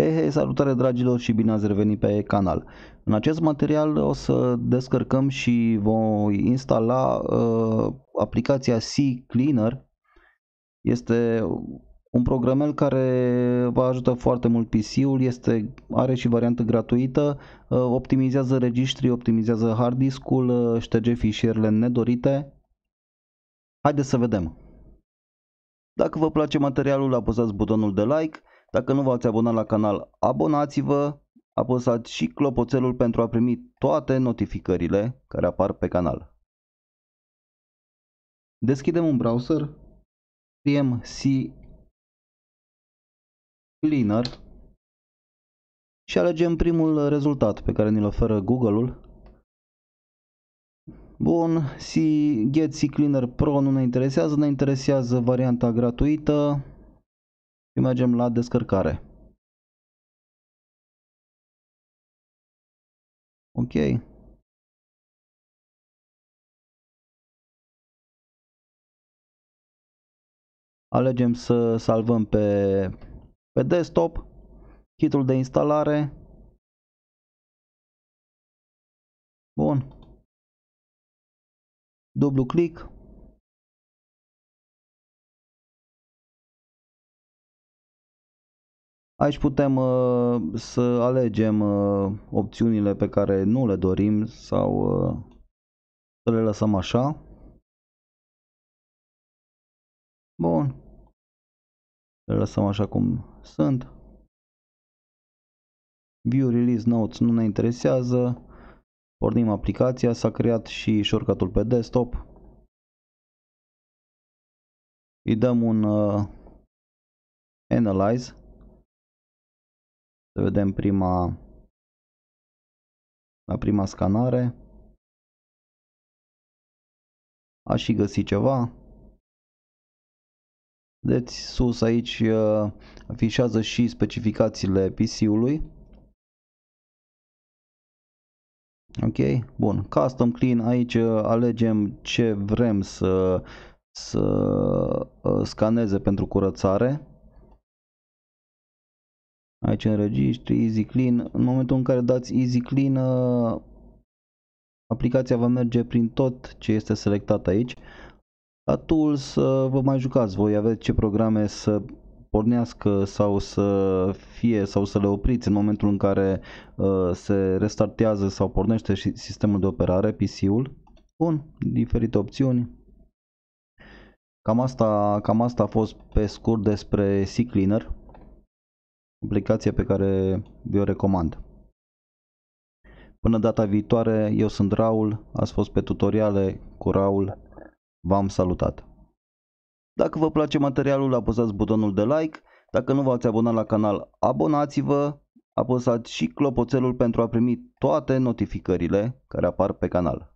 Hei, hei, salutare dragilor și bine ați revenit pe canal. În acest material o să descărcăm și vom instala uh, aplicația C Cleaner. Este un programel care vă ajută foarte mult PC-ul, este, are și variantă gratuită, uh, optimizează registrii, optimizează hard disk-ul, uh, șterge fișierele nedorite. Haideți să vedem. Dacă vă place materialul, apăsați butonul de like dacă nu v-ați abonat la canal, abonați-vă, apăsați și clopoțelul pentru a primi toate notificările care apar pe canal. Deschidem un browser, scriem C Cleaner și alegem primul rezultat pe care ne-l oferă Google-ul. Bun, si Get C Cleaner Pro nu ne interesează, ne interesează varianta gratuită și mergem la descărcare. Ok. Alegem să salvăm pe, pe desktop, kitul de instalare. Bun. Dublu click. Aici putem uh, să alegem uh, opțiunile pe care nu le dorim sau uh, să le lăsăm așa. Bun. Le lăsăm așa cum sunt. View Release Notes nu ne interesează. Pornim aplicația, s-a creat și shortcut pe desktop. Îi dăm un uh, Analyze. Să vedem prima, la prima scanare. Aș și găsi ceva. Deci sus aici uh, afișează și specificațiile PC-ului. Ok, bun. Custom Clean, aici uh, alegem ce vrem să, să uh, scaneze pentru curățare. Aici înregistri, Easy Clean. În momentul în care dați Easy Clean, uh, aplicația va merge prin tot ce este selectat aici. La Tools uh, vă mai jucați, voi aveți ce programe să pornească sau să fie sau să le opriți în momentul în care uh, se restartează sau pornește și sistemul de operare, PC-ul. Bun, diferite opțiuni. Cam asta, cam asta a fost pe scurt despre C-Cleaner aplicație pe care vi-o recomand. Până data viitoare, eu sunt Raul, ați fost pe tutoriale cu Raul, v-am salutat! Dacă vă place materialul, apăsați butonul de like, dacă nu v-ați abonat la canal, abonați-vă, apăsați și clopoțelul pentru a primi toate notificările care apar pe canal.